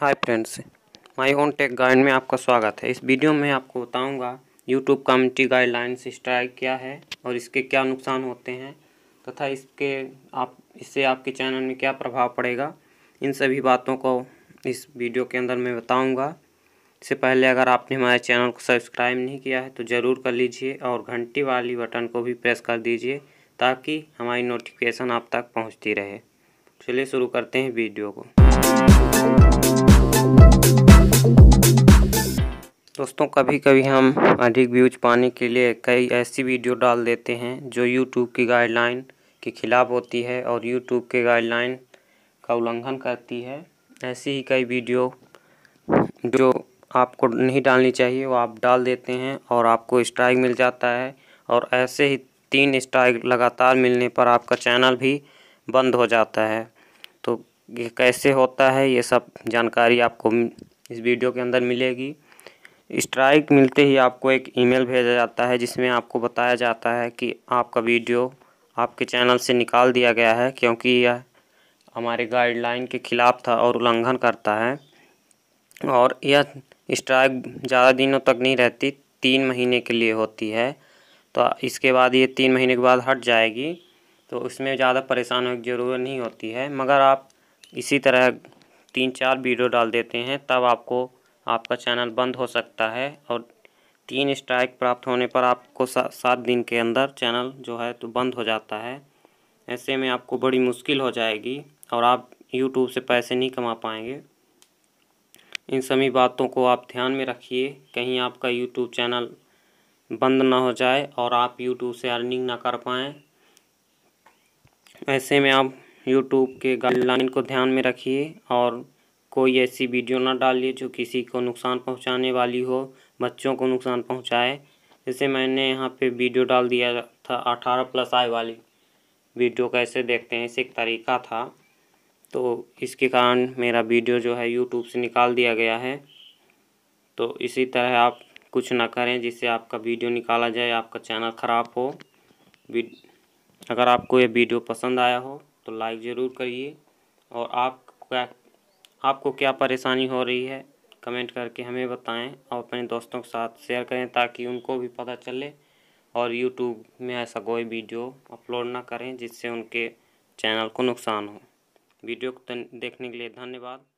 hi friends my own tech guide में आपका स्वागत है इस वीडियो में आपको बताऊंगा यूट्यूब कम्युनिटी गाइडलाइंस स्ट्राइक क्या है और इसके क्या नुकसान होते हैं तथा इसके आप इससे आपके चैनल में क्या प्रभाव पड़ेगा इन सभी बातों को इस वीडियो के अंदर मैं बताऊँगा इससे पहले अगर आपने हमारे चैनल को सब्सक्राइब नहीं किया है तो ज़रूर कर लीजिए और घंटी वाली बटन को भी प्रेस कर दीजिए ताकि हमारी नोटिफिकेशन आप तक पहुँचती रहे चलिए शुरू करते हैं वीडियो को दोस्तों कभी कभी हम अधिक व्यूज पाने के लिए कई ऐसी वीडियो डाल देते हैं जो यूट्यूब की गाइडलाइन के ख़िलाफ़ होती है और यूट्यूब के गाइडलाइन का उल्लंघन करती है ऐसी ही कई वीडियो जो आपको नहीं डालनी चाहिए वो आप डाल देते हैं और आपको स्ट्राइक मिल जाता है और ऐसे ही तीन स्ट्राइक लगातार मिलने पर आपका चैनल भी बंद हो जाता है तो ये कैसे होता है ये सब जानकारी आपको इस वीडियो के अंदर मिलेगी स्ट्राइक मिलते ही आपको एक ईमेल भेजा जाता है जिसमें आपको बताया जाता है कि आपका वीडियो आपके चैनल से निकाल दिया गया है क्योंकि यह हमारे गाइडलाइन के खिलाफ था और उल्लंघन करता है और यह स्ट्राइक ज़्यादा दिनों तक नहीं रहती तीन महीने के लिए होती है तो इसके बाद ये तीन महीने के बाद हट जाएगी तो उसमें ज़्यादा परेशान होने की ज़रूरत नहीं होती है मगर आप इसी तरह तीन चार वीडियो डाल देते हैं तब आपको आपका चैनल बंद हो सकता है और तीन स्ट्राइक प्राप्त होने पर आपको सा, सात दिन के अंदर चैनल जो है तो बंद हो जाता है ऐसे में आपको बड़ी मुश्किल हो जाएगी और आप यूट्यूब से पैसे नहीं कमा पाएंगे इन सभी बातों को आप ध्यान में रखिए कहीं आपका यूट्यूब चैनल बंद ना हो जाए और आप यूट्यूब से अर्निंग ना कर पाएँ ऐसे में आप यूट्यूब के गाइडलाइन को ध्यान में रखिए और कोई ऐसी वीडियो ना डालिए जो किसी को नुकसान पहुंचाने वाली हो बच्चों को नुकसान पहुंचाए जैसे मैंने यहाँ पे वीडियो डाल दिया था अठारह प्लस आय वाली वीडियो कैसे देखते हैं इसे एक तरीका था तो इसके कारण मेरा वीडियो जो है यूट्यूब से निकाल दिया गया है तो इसी तरह आप कुछ ना करें जिससे आपका वीडियो निकाला जाए आपका चैनल ख़राब हो अगर आपको ये वीडियो पसंद आया हो तो लाइक ज़रूर करिए और आप आपको क्या परेशानी हो रही है कमेंट करके हमें बताएं और अपने दोस्तों के साथ शेयर करें ताकि उनको भी पता चले और यूट्यूब में ऐसा कोई वीडियो अपलोड ना करें जिससे उनके चैनल को नुकसान हो वीडियो को देखने के लिए धन्यवाद